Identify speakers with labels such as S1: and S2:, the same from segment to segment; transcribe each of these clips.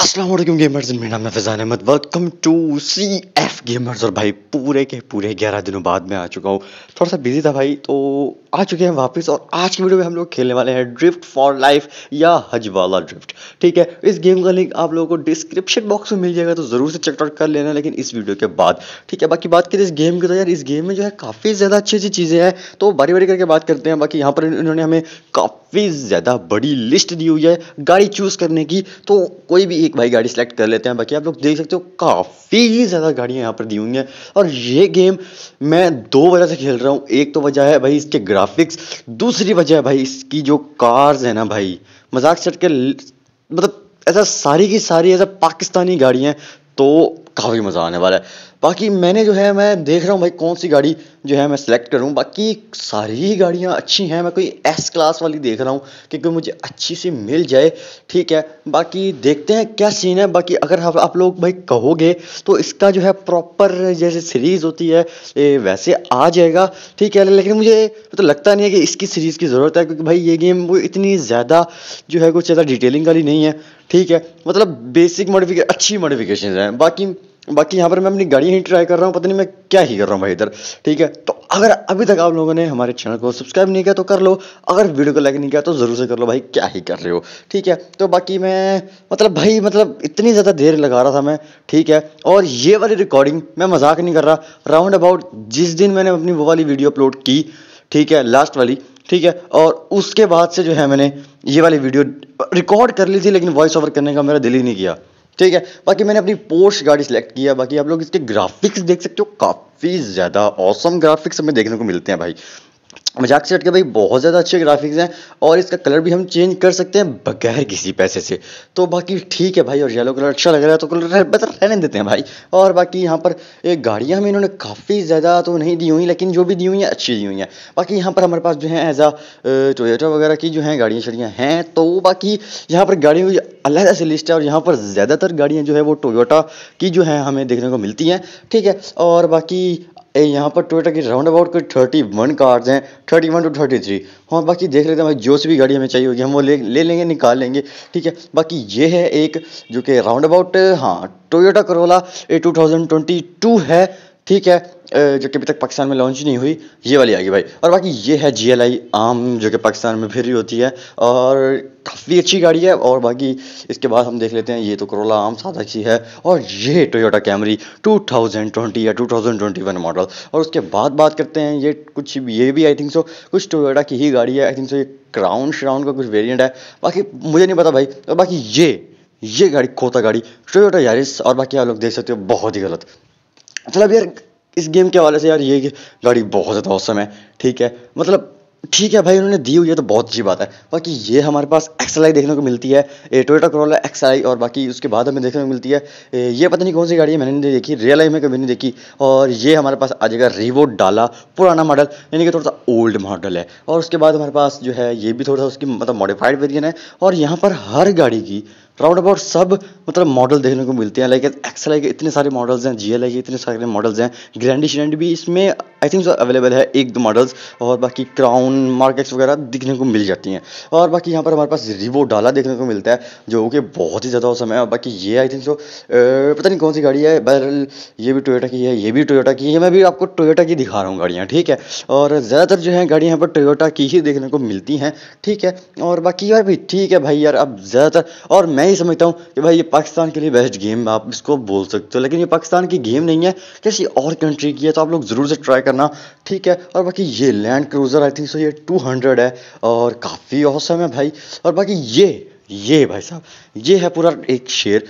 S1: Aslam gamers मेरा है Faizan Ahmed welcome to C F gamers और भाई पूरे के पूरे ग्यारह दिनों बाद मैं आ चुका हूँ थोड़ा सा बिजी था भाई तो आ चुके हैं वापस और आज की वीडियो में हम लोग खेलने वाले हैं ड्रिफ्ट फॉर लाइफ या हज वाला ड्रिफ्ट ठीक है इस गेम का लिंक आप लोगों को डिस्क्रिप्शन बॉक्स में मिल जाएगा तो ज़रूर से चेकआउट कर लेना लेकिन इस वीडियो के बाद ठीक है बाकी बात करें इस गेम की तो यार इस गेम में जो है काफ़ी ज़्यादा अच्छी अच्छी चीज़ें हैं तो बारी बारी करके बात करते हैं बाकी यहाँ पर इन्होंने हमें काफ़ी ज़्यादा बड़ी लिस्ट दी हुई है गाड़ी चूज़ करने की तो कोई भी एक भाई गाड़ी सेलेक्ट कर लेते हैं बाकी आप लोग देख सकते हो काफ़ी ज़्यादा गाड़ियाँ यहाँ पर दी हुई हैं और ये गेम मैं दो वजह से खेल रहा हूँ एक तो वजह है भाई इसके ग्राफिक्स दूसरी वजह है भाई इसकी जो कार्स है ना भाई मजाक सट के मतलब ऐसा सारी की सारी ऐसा पाकिस्तानी गाड़ियाँ तो काफ़ी मज़ा आने वाला है बाकी मैंने जो है मैं देख रहा हूँ भाई कौन सी गाड़ी जो है मैं सेलेक्ट करूँ बाकी सारी ही गाड़ियाँ अच्छी हैं मैं कोई एस क्लास वाली देख रहा हूँ क्योंकि मुझे अच्छी सी मिल जाए ठीक है बाकी देखते हैं क्या सीन है बाकी अगर आप, आप लोग भाई कहोगे तो इसका जो है प्रॉपर जैसे सीरीज़ होती है ए, वैसे आ जाएगा ठीक है लेकिन मुझे तो लगता नहीं है कि इसकी सीरीज़ की ज़रूरत है क्योंकि भाई ये गेम वो इतनी ज़्यादा जो है कुछ ज़्यादा डिटेलिंग वाली नहीं है ठीक है मतलब बेसिक मॉडिफिकेशन अच्छी मॉडिफिकेशन है बाकी बाकी यहाँ पर मैं अपनी गाड़ी ही ट्राई कर रहा हूँ पता नहीं मैं क्या ही कर रहा हूँ भाई इधर ठीक है तो अगर अभी तक आप लोगों ने हमारे चैनल को सब्सक्राइब नहीं किया तो कर लो अगर वीडियो को लाइक नहीं किया तो ज़रूर से कर लो भाई क्या ही कर रहे हो ठीक है तो बाकी मैं मतलब भाई मतलब इतनी ज़्यादा देर लगा रहा था मैं ठीक है और ये वाली रिकॉर्डिंग मैं मजाक नहीं कर रहा राउंड अबाउट जिस दिन मैंने अपनी वो वाली वीडियो अपलोड की ठीक है लास्ट वाली ठीक है और उसके बाद से जो है मैंने ये वाली वीडियो रिकॉर्ड कर ली थी लेकिन वॉइस ओवर करने का मेरा दिल ही नहीं किया ठीक है बाकी मैंने अपनी पोर्स गाड़ी सेलेक्ट किया बाकी आप लोग इसके ग्राफिक्स देख सकते हो काफ़ी ज़्यादा औसम ग्राफिक्स हमें देखने को मिलते हैं भाई मजाक से हट के भाई बहुत ज़्यादा अच्छे ग्राफिक्स हैं और इसका कलर भी हम चेंज कर सकते हैं बगैर किसी पैसे से तो बाकी ठीक है भाई और येलो कलर अच्छा लग रहा है तो कलर बेहतर रहने देते हैं भाई और बाकी यहाँ पर एक गाड़ियाँ हमें इन्होंने काफ़ी ज़्यादा तो नहीं दी हुई लेकिन जो भी दी हुई हैं अच्छी दी हुई हैं बाकी यहाँ पर हमारे पास जो है एज आ टोयोटा वगैरह की जो है गाड़ियाँ शाड़ियाँ हैं तो बाकी यहाँ पर गाड़ियों की अलहदा से लिस्ट है और यहाँ पर ज़्यादातर गाड़ियाँ जो है वो टोयोटा की जो है हमें देखने को मिलती हैं ठीक है और बाकी ए यहाँ पर टोयोटा की राउंड अबाउट कोई थर्टी वन कार्स हैं thirty one to thirty three हाँ बाकी देख लेते हैं भाई जो सी भी गाड़ी हमें चाहिए होगी हम वो ले ले लेंगे निकाल लेंगे ठीक है बाकी ये है एक जो कि राउंड अबाउट हाँ Toyota Corolla a two thousand twenty two है ठीक है जो कि अभी तक पाकिस्तान में लॉन्च ही नहीं हुई ये वाली आ गई भाई और बाकी ये है जी एल आई आम जो कि पाकिस्तान में फिर ही होती है और काफ़ी अच्छी गाड़ी है और बाकी इसके बाद हम देख लेते हैं ये तो करोला आम सादा सी है और ये टोयोटा कैमरी 2020 या 2021 मॉडल और उसके बाद बात करते हैं ये कुछ ये भी आई थिंक सो कुछ टोयोटा की ही गाड़ी है आई थिंक सो ये क्राउन श्राउन का कुछ वेरियंट है बाकी मुझे नहीं पता भाई और बाकी ये ये गाड़ी कोता गाड़ी टोयोटा यारिस और बाकी आप लोग देख सकते हो बहुत ही गलत मतलब यार इस गेम के हवाले से यार ये गाड़ी बहुत ज़्यादा औसम है ठीक है मतलब ठीक है भाई उन्होंने दी हुई है तो बहुत अच्छी बात है बाकी ये हमारे पास आई देखने को मिलती है ए टोटा करोला आई और बाकी उसके बाद हमें देखने को मिलती है ए, ये पता नहीं कौन सी गाड़ी है मैंने नहीं देखी रियल लाइफ में कभी नहीं देखी और ये हमारे पास आ जाएगा रिवो डाला पुराना मॉडल यानी कि थोड़ा सा ओल्ड मॉडल है और उसके बाद हमारे पास जो है ये भी थोड़ा सा उसकी मतलब मॉडिफाइड वेरियन है और यहाँ पर हर गाड़ी की राउंड अबाउट सब मतलब मॉडल देखने को मिलते हैं लाइक एक्सल के इतने सारे मॉडल्स हैं जी एल के इतने सारे मॉडल्स हैं ग्रैंडी श्रेंड भी इसमें आई थिंक अवेलेबल है एक दो मॉडल्स और बाकी क्राउन मार्केट्स वगैरह दिखने को मिल जाती हैं और बाकी यहाँ पर हमारे पास रिवो डाला देखने को मिलता है जो कि बहुत ही ज़्यादा समय है और बाकी ये आई थिंक सो पता नहीं कौन सी गाड़ी है बहरल ये भी टोयोटा की है ये भी टोयोटा की है मैं भी आपको टोयोटा की दिखा रहा हूँ गाड़ियाँ ठीक है और ज़्यादातर जो है गाड़ी यहाँ पर टोयोटा की ही देखने को मिलती हैं ठीक है और बाकी यार भी ठीक है भाई यार अब ज़्यादातर और मैं नहीं समझता हूँ कि भाई ये पाकिस्तान के लिए बेस्ट गेम आप इसको बोल सकते हो लेकिन ये पाकिस्तान की गेम नहीं है किसी और कंट्री की है तो आप लोग ज़रूर से ट्राई करना ठीक है और बाकी ये Land Cruiser I think so ये टू हंड्रेड है और काफ़ी औसम है भाई और बाकी ये ये भाई साहब ये है पूरा एक शेर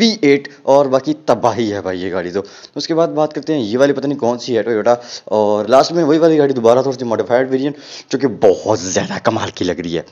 S1: वी एट और बाकी तबाही है भाई ये गाड़ी तो।, तो उसके बाद बात करते हैं ये वाली पता नहीं कौन सी है टोयोटा और लास्ट में वही वाली गाड़ी दोबारा थोड़ी सी मॉडिफाइड वेरिएंट जो कि बहुत ज़्यादा कमाल की लग रही है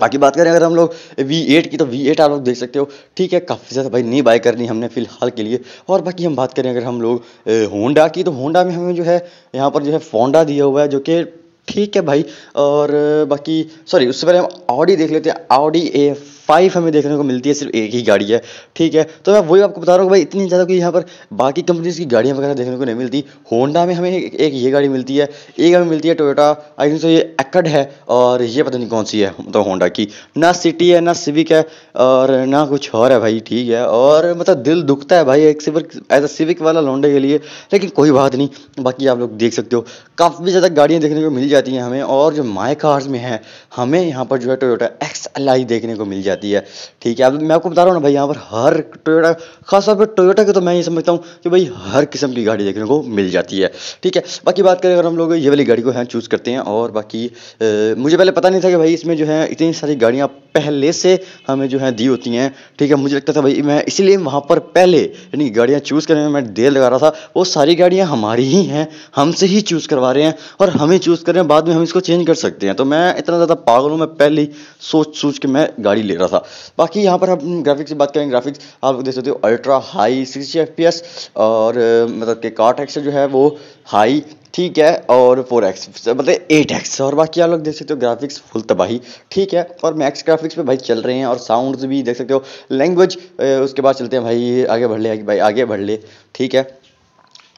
S1: बाकी बात करें अगर हम लोग V8 की तो V8 आप लोग देख सकते हो ठीक है काफ़ी ज़्यादा भाई नहीं बाई करनी हमने फ़िलहाल के लिए और बाकी हम बात करें अगर हम लोग होंडा की तो होंडा में हमें जो है यहाँ पर जो है फोंडा दिया हुआ है जो कि ठीक है भाई और बाकी सॉरी उससे पहले हम ऑडी देख लेते हैं ऑडी ए फाइव हमें देखने को मिलती है सिर्फ एक ही गाड़ी है ठीक है तो मैं वही आपको बता रहा हूँ भाई इतनी ज़्यादा कि यहाँ पर बाकी कंपनीज की गाड़ियाँ वगैरह देखने को नहीं मिलती होंडा में हमें एक, एक ये गाड़ी मिलती है एक हमें मिलती है टोयोटा आई थिंक सो ये एकड है और ये पता नहीं कौन सी है मतलब तो होंडा की ना सिटी है ना सिविक है और ना कुछ और है भाई ठीक है और मतलब दिल दुखता है भाई एक सिविक एज अ सिविक वाला लोंडे के लिए लेकिन कोई बात नहीं बाकी आप लोग देख सकते हो काफ़ी ज़्यादा गाड़ियाँ देखने को मिल जाती हैं हमें और जो माई कार्स में है हमें यहाँ पर जो है टोयोटा एक्स देखने को मिल जाती जाती है ठीक है अब मैं आपको बता रहा हूँ ना भाई यहाँ पर हर टोयोटा खासतौर पर टोयोटा की तो मैं ये समझता हूँ कि भाई हर किस्म की गाड़ी देखने को मिल जाती है ठीक है बाकी बात करें अगर हम लोग ये वाली गाड़ी को हैं चूज़ करते हैं और बाकी ए, मुझे पहले पता नहीं था कि भाई इसमें जो है इतनी सारी गाड़ियाँ पहले से हमें जो है दी होती हैं ठीक है मुझे लगता था भाई मैं इसीलिए वहाँ पर पहले यानी गाड़ियाँ चूज़ करने में मैं देर लगा रहा था वो सारी गाड़ियाँ हमारी ही हैं हमसे ही चूज़ करवा रहे हैं और हमें चूज़ कर रहे हैं बाद में हम इसको चेंज कर सकते हैं तो मैं इतना ज़्यादा पागल हूँ मैं पहले ही सोच सोच के मैं गाड़ी ले रहा रहा था बाकी यहाँ पर हम ग्राफिक्स की बात करें ग्राफिक्स आप देख सकते हो अल्ट्रा हाई सिक्सटी एफ और मतलब के कार्ट एक्स जो है वो हाई ठीक है और फोर एक्स मतलब एट एक्स और बाकी आप लोग देख सकते हो ग्राफिक्स फुल तबाही ठीक है और मैक्स ग्राफिक्स पे भाई चल रहे हैं और साउंड्स भी देख सकते हो लैंग्वेज उसके बाद चलते हैं भाई आगे बढ़ ले भाई आगे बढ़ ले ठीक है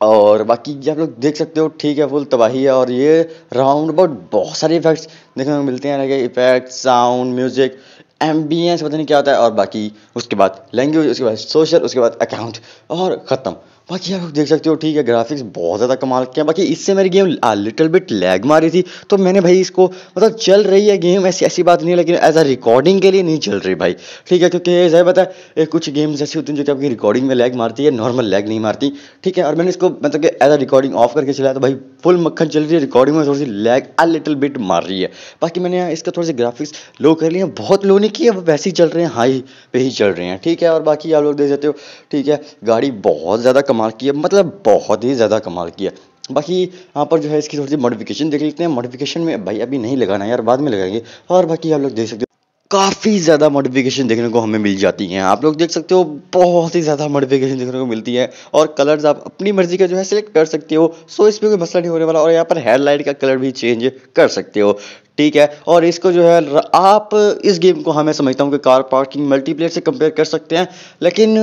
S1: और बाकी ये आप लोग देख सकते हो ठीक है फुल तबाही है और ये राउंड अबाउट बहुत सारे इफेक्ट्स देखने को मिलते हैं लगे इफेक्ट साउंड म्यूजिक एस पता नहीं क्या होता है और बाकी उसके बाद लैंग्वेज उसके बाद सोशल उसके बाद अकाउंट और ख़त्म बाकी आप देख सकते हो ठीक है ग्राफिक्स बहुत ज़्यादा कमाल के हैं बाकी इससे मेरी गेम लिटिल बिट लैग मारी थी तो मैंने भाई इसको मतलब चल रही है गेम ऐसी ऐसी बात नहीं लेकिन एज अ रिकॉर्डिंग के लिए नहीं चल रही भाई ठीक है क्योंकि जैसे पता है कुछ गेम्स ऐसी होती हैं जो कि आपकी रिकॉर्डिंग में लैग मारती है नॉर्मल लैग नहीं मारती ठीक है और मैंने इसको मतलब कि एज अ रिकॉर्डिंग ऑफ करके चलाया तो भाई फुल मक्खन चल रही है रिकॉर्डिंग में थोड़ी सी लैग अ लिटिल बिट मार रही है बाकी मैंने इसका थोड़ी से ग्राफिक्स लो कर लिए हैं बहुत लो नहीं किए वैसे ही चल रहे हैं हाई पे ही चल रहे हैं ठीक है और बाकी आप लोग देख सकते हो ठीक है गाड़ी बहुत ज़्यादा कमाल किया मतलब बहुत ही ज़्यादा कमाल किया बाकी यहाँ पर जो है इसकी थोड़ी सी मॉडिफिकेशन देख लेते हैं मॉडिफिकेशन में भाई अभी नहीं लगाना यार बाद में लगाएंगे और बाकी आप लोग देख सकते हो काफ़ी ज़्यादा मॉडिफिकेशन देखने को हमें मिल जाती हैं आप लोग देख सकते हो बहुत ही ज़्यादा मॉडिफिकेशन देखने को मिलती है और कलर्स आप अपनी मर्जी का जो है सेलेक्ट कर सकते हो सो इसमें कोई मसला नहीं होने वाला और यहाँ पर लाइट का कलर भी चेंज कर सकते हो ठीक है और इसको जो है आप इस गेम को हमें समझता हूँ कि कार पार्किंग मल्टीप्लेयर से कंपेयर कर सकते हैं लेकिन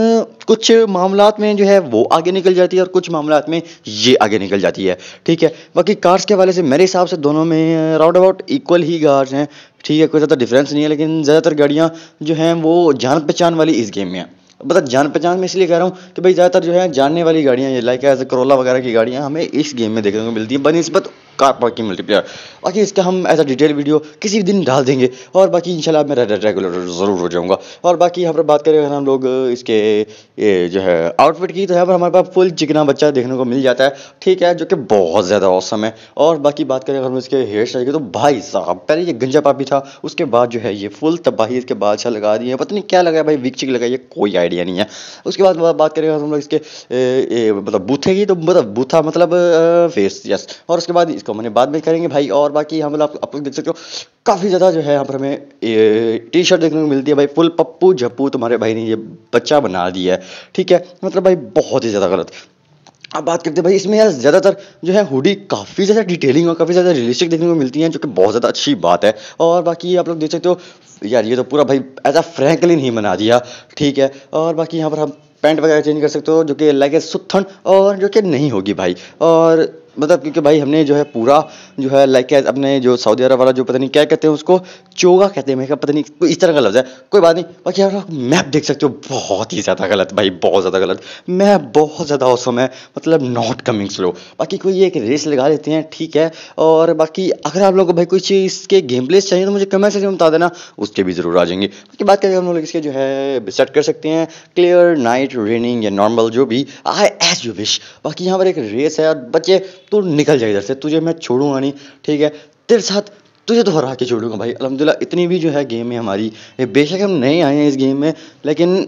S1: कुछ मामला में जो है वो आगे निकल जाती है और कुछ मामला में ये आगे निकल जाती है ठीक है बाकी कार्स के हवाले से मेरे हिसाब से दोनों में राउंड अबाउट इक्वल ही कार्स हैं ठीक है कोई ज़्यादा डिफरेंस नहीं है लेकिन ज़्यादातर गाड़ियाँ जो हैं वो जान पहचान वाली इस गेम में हैं मतलब जान पहचान में इसलिए कह रहा हूँ कि भाई ज़्यादातर जो है जानने वाली गाड़ियाँ लाइक एज करोला वगैरह की गाड़ियाँ हमें इस गेम में देखने को मिलती हैं बनस्बत कार पार्किंग मल्टीप्लेयर बाकी इसका हम एज अ डिटेल वीडियो किसी भी दिन डाल देंगे और बाकी इंशाल्लाह मैं रेगुलर ज़रूर हो जाऊँगा और बाकी यहाँ पर बात करें अगर हम लोग इसके ये जो है आउटफिट की तो यहाँ पर हमारे पास फुल चिकना बच्चा देखने को मिल जाता है ठीक है जो कि बहुत ज़्यादा औसम है और बाकी बात करें अगर हम इसके हेयर स्टाइल की तो भाई साहब पहले ये गंजा पापी था उसके बाद जो है ये फुल तबाही इसके बादशाह लगा दिए पता नहीं क्या लगाया भाई विकचिक लगाइए कोई आइडिया नहीं है उसके बाद बात करें हम लोग इसके मतलब बूथे की तो मतलब बूथा मतलब फेस यस और उसके बाद इसका तो मैंने बाद में करेंगे भाई और बाकी यहाँ पर आप लोग देख सकते हो काफ़ी ज़्यादा जो है यहाँ पर हमें टी शर्ट देखने को मिलती है भाई फुल पप्पू झप्पू तुम्हारे भाई ने ये बच्चा बना दिया है ठीक है मतलब भाई बहुत ही ज़्यादा गलत अब बात करते हैं भाई इसमें यार ज़्यादातर जो है हुडी काफ़ी ज़्यादा डिटेलिंग और काफ़ी ज़्यादा रियलिस्टिक देखने को मिलती हैं जो कि बहुत ज़्यादा अच्छी बात है और बाकी आप लोग देख सकते हो यार ये तो पूरा भाई एज अ फ्रैंकलिन ही बना दिया ठीक है और बाकी यहाँ पर हम पैंट वगैरह चेंज कर सकते हो जो कि लाइक सुथन और जो कि नहीं होगी भाई और मतलब क्योंकि भाई हमने जो है पूरा जो है लाइक अपने जो सऊदी अरब वाला जो पता नहीं क्या कहते हैं उसको चोगा कहते हैं मैं पता नहीं कोई इस तरह का लफ्ज़ है कोई बात नहीं बाकी यार मैप देख सकते हो बहुत ही ज़्यादा गलत भाई बहुत ज़्यादा गलत मैप बहुत ज़्यादा औसम है मतलब नॉट कमिंग स्लो बाकी कोई एक रेस लगा लेते हैं ठीक है और बाकी अगर आप लोग को भाई कुछ चीज़ के गेम प्लेस चाहिए तो मुझे कमेंट सेक्शन में बता देना उसके भी ज़रूर आ जाएंगे बाकी बात करके हम लोग इसके जो है सेट कर सकते हैं क्लियर नाइट रेनिंग या नॉर्मल जो भी आई एज यू विश बाकी यहाँ पर एक रेस है और बच्चे तू निकल जा इधर से तुझे मैं छोड़ूंगा नहीं ठीक है तेरे साथ तुझे तो हरा के छोड़ूंगा भाई अलहमदिल्ला इतनी भी जो है गेम है हमारी बेशक हम नए आए हैं इस गेम में लेकिन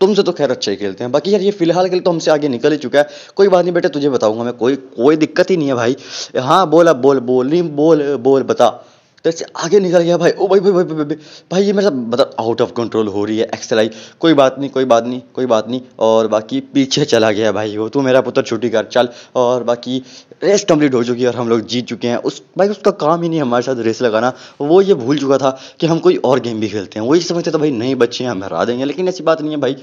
S1: तुमसे तो खैर अच्छा ही खेलते हैं बाकी यार ये फिलहाल के लिए तो हमसे आगे निकल ही चुका है कोई बात नहीं बेटा तुझे बताऊंगा मैं कोई कोई दिक्कत ही नहीं है भाई हाँ बोल अब बोल बोल नहीं बोल बोल बता तो इससे आगे निकल गया भाई ओ भाई भाई भाई भाई, भाई, भाई ये मतलब मतलब आउट ऑफ कंट्रोल हो रही है एक्सरसाइज कोई बात नहीं कोई बात नहीं कोई बात नहीं और बाकी पीछे चला गया भाई वो तू मेरा पुत्र छुट्टी कर चल और बाकी रेस कंप्लीट हो चुकी है और हम लोग जीत चुके हैं उस भाई उसका काम ही नहीं हमारे साथ रेस लगाना वो ये भूल चुका था कि हम कोई और गेम भी खेलते हैं वही समझते थे भाई नहीं बच्चे हम हरा देंगे लेकिन ऐसी बात नहीं है भाई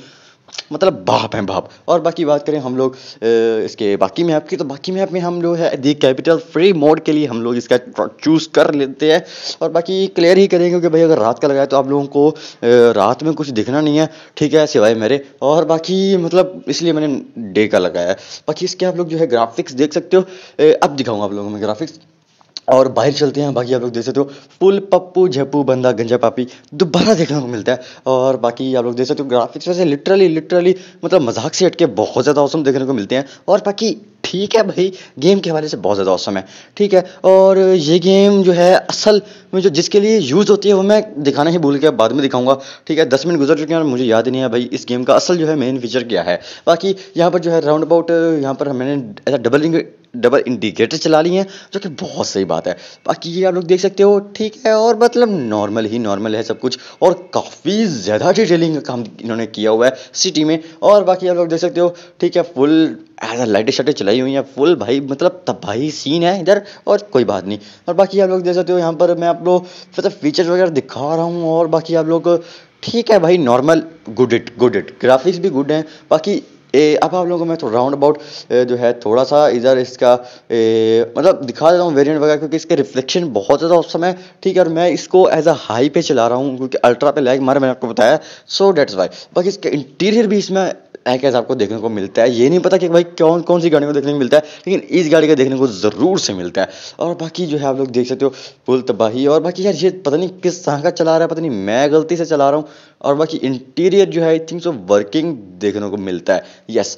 S1: मतलब बाप हैं बाप और बाकी बात करें हम लोग इसके बाकी मैप की तो बाकी मैप में हम लोग है दी कैपिटल फ्री मोड के लिए हम लोग इसका चूज़ कर लेते हैं और बाकी क्लियर ही करेंगे क्योंकि भाई अगर रात का लगाए तो आप लोगों को रात में कुछ दिखना नहीं है ठीक है सिवाय मेरे और बाकी मतलब इसलिए मैंने डे का लगाया बाकी इसके आप लोग जो है ग्राफिक्स देख सकते हो अब दिखाऊँगा आप लोगों में ग्राफिक्स और बाहर चलते हैं बाकी आप लोग देख सकते हो पुल पप्पू झप्पू बंदा गंजा पापी दोबारा देखने को मिलता है और बाकी आप लोग देख सकते हो ग्राफिक्स वैसे लिटरली लिटरली मतलब मजाक से हटके बहुत ज़्यादा औसम देखने को मिलते हैं और बाकी ठीक है भाई गेम के हवाले से बहुत ज़्यादा औसम है ठीक है और ये गेम जो है असल में जो जिसके लिए यूज़ होती है वो मैं दिखाना ही भूल गया बाद में दिखाऊंगा ठीक है दस मिनट गुजर चुके हैं और मुझे याद नहीं है भाई इस गेम का असल जो है मेन फीचर क्या है बाकी यहाँ पर जो है राउंड अबाउट यहाँ पर मैंने ऐसा डबल डबल इंडिकेटर चला ली हैं जो कि बहुत सही बात है बाकी ये आप लोग देख सकते हो ठीक है और मतलब नॉर्मल ही नॉर्मल है सब कुछ और काफ़ी ज़्यादा डिटेलिंग का काम इन्होंने किया हुआ है सिटी में और बाकी आप लोग देख सकते हो ठीक है फुल एज लाइटें शाइटें चलाई हुई हैं फुल भाई मतलब तबाही सीन है इधर और कोई बात नहीं और बाकी आप लोग देख सकते हो यहाँ पर मैं आप लोग मतलब फीचर्स वगैरह दिखा रहा हूँ और बाकी आप लोग ठीक है भाई normal good it good it graphics भी गुड हैं बाकी ए, अब आप लोगों को मैं थोड़ा राउंड अबाउट जो है थोड़ा सा इधर इसका ए, मतलब दिखा देता हूँ वेरिएंट वगैरह क्योंकि इसके रिफ्लेक्शन बहुत ज़्यादा उस समय ठीक है और मैं इसको एज अ हाई पे चला रहा हूँ क्योंकि अल्ट्रा पे लैग मारा मैंने आपको बताया सो डेट्स वाई बाकी इसका इंटीरियर भी इसमें ऐसे आपको देखने को मिलता है ये नहीं पता कि भाई कौन कौन सी गाड़ी को देखने को मिलता है लेकिन इस गाड़ी का देखने को ज़रूर से मिलता है और बाकी जो है आप लोग देख सकते हो पुल तबाही और बाकी यार ये पता नहीं किस तरह का चला रहा है पता नहीं मैं गलती से चला रहा हूँ और बाकी इंटीरियर जो है आई थिंक सो वर्किंग देखने को मिलता है यस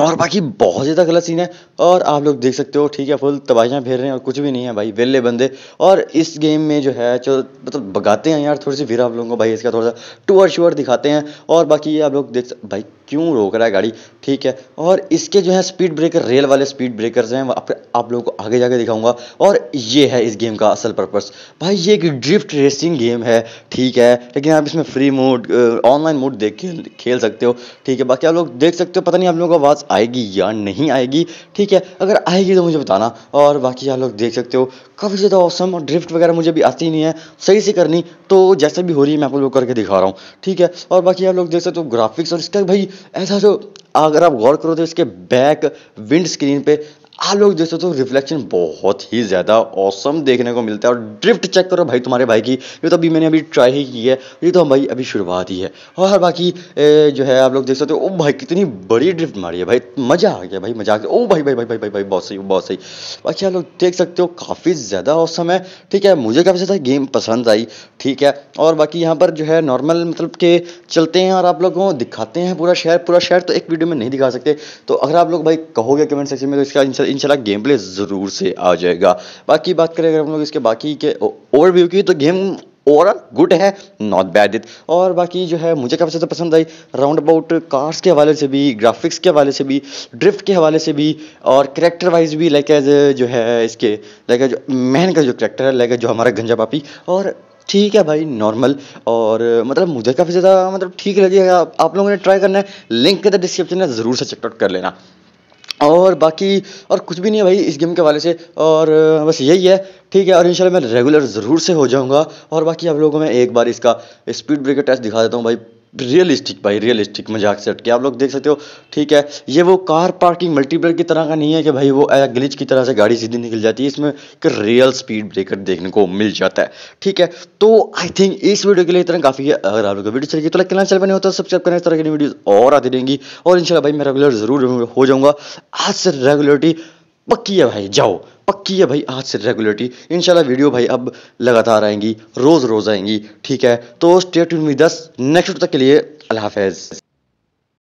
S1: और बाकी बहुत ज़्यादा गलत सीन है और आप लोग देख सकते हो ठीक है फुल तबाहियाँ फेर रहे हैं और कुछ भी नहीं है भाई वेले बंदे और इस गेम में जो है जो मतलब बगाते भगाते हैं यार थोड़ी सी फिर आप लोगों को भाई इसका थोड़ा सा टूअर शुअर दिखाते हैं और बाकी ये आप लोग देख भाई क्यों रोक रहा है गाड़ी ठीक है और इसके जो है स्पीड ब्रेकर रेल वाले स्पीड ब्रेकर्स हैं आप, आप लोगों को आगे जाके दिखाऊंगा और ये है इस गेम का असल पर्पस भाई ये एक ड्रिफ्ट रेसिंग गेम है ठीक है लेकिन आप इसमें फ्री मोड ऑनलाइन मोड देख के खेल सकते हो ठीक है बाकी आप लोग देख सकते हो पता नहीं आप लोगों को आवाज़ आएगी या नहीं आएगी ठीक है अगर आएगी तो मुझे बताना और बाकी आप लोग देख सकते हो काफ़ी ज़्यादा औसम और ड्रिफ्ट वगैरह मुझे भी आती नहीं है सही से करनी तो जैसे भी हो रही है मैं आप लोग करके दिखा रहा हूँ ठीक है और बाकी आप लोग देख सकते हो ग्राफिक्स और इसका भाई ऐसा जो अगर आप गौर करो तो इसके बैक विंड स्क्रीन पे आप लोग देख सकते हो रिफ्लेक्शन तो बहुत ही ज़्यादा औसम देखने को मिलता है और ड्रिफ्ट चेक करो भाई तुम्हारे भाई की ये तो अभी मैंने अभी ट्राई ही की है ये तो हम भाई अभी शुरुआत ही है और बाकी ए, जो है आप लोग देख सकते हो ओ भाई कितनी बड़ी ड्रिफ्ट मारी है भाई मज़ा आ गया भाई मज़ा आ गया ओ भाई भाई भाई भाई भाई भाई बहुत सही बहुत सही बाकी आप लोग देख सकते हो काफ़ी ज़्यादा औसम है ठीक है मुझे काफ़ी ज़्यादा गेम पसंद आई ठीक है और बाकी यहाँ पर जो है नॉर्मल मतलब के चलते हैं और आप लोगों दिखाते हैं पूरा शहर पूरा शहर तो एक वीडियो में नहीं दिखा सकते तो अगर आप लोग भाई कहोगे कमेंट सेक्शन में तो इसका आंसर इंशाल्लाह गेम प्ले ज़रूर से आ जाएगा बाकी बात करें अगर हम लोग इसके बाकी के ओवरव्यू की तो गेम ओवरऑल गुड है नॉट बैड इट और बाकी जो है मुझे काफ़ी ज़्यादा पसंद आई राउंड अबाउट कार्स के हवाले से भी ग्राफिक्स के हवाले से भी ड्रिफ्ट के हवाले से भी और करेक्टर वाइज भी लाइक एज जो है इसके लाइक जो मैन का जो करेक्टर है लाइक जो हमारा गंजा पापी और ठीक है भाई नॉर्मल और मतलब मुझे काफ़ी ज़्यादा मतलब ठीक लगेगा आप लोगों ने ट्राई करना है लिंक के डिस्क्रिप्शन में ज़रूर से चेकआउट कर लेना और बाकी और कुछ भी नहीं है भाई इस गेम के वाले से और बस यही है ठीक है और इंशाल्लाह मैं रेगुलर ज़रूर से हो जाऊंगा और बाकी आप लोगों को मैं एक बार इसका स्पीड ब्रेकर टेस्ट दिखा देता हूँ भाई रियलिस्टिक भाई रियलिस्टिक मजाक से हटके आप लोग देख सकते हो ठीक है ये वो कार पार्किंग मल्टीप्लेयर की तरह का नहीं है कि भाई वो ग्लिच की तरह से गाड़ी सीधी निकल जाती है इसमें एक रियल स्पीड ब्रेकर देखने को मिल जाता है ठीक है तो आई थिंक इस वीडियो के लिए इतना काफ़ी है अगर आप लोग को वीडियो चलेगी तो लाइक चैनल बने होता है सब्सक्राइब करें इस तरह की वीडियो और आती रहेंगी और इन भाई मैं रेगुलर ज़रूर हो जाऊंगा आज से रेगुलरिटी पक्की है भाई जाओ पक्की है भाई आज से रेगुलरली इंशाल्लाह वीडियो भाई अब लगातार आएंगी रोज़ रोज़ आएंगी ठीक है तो स्टेट विद दस नेक्स्ट तक के लिए अल्लाह हाफिज़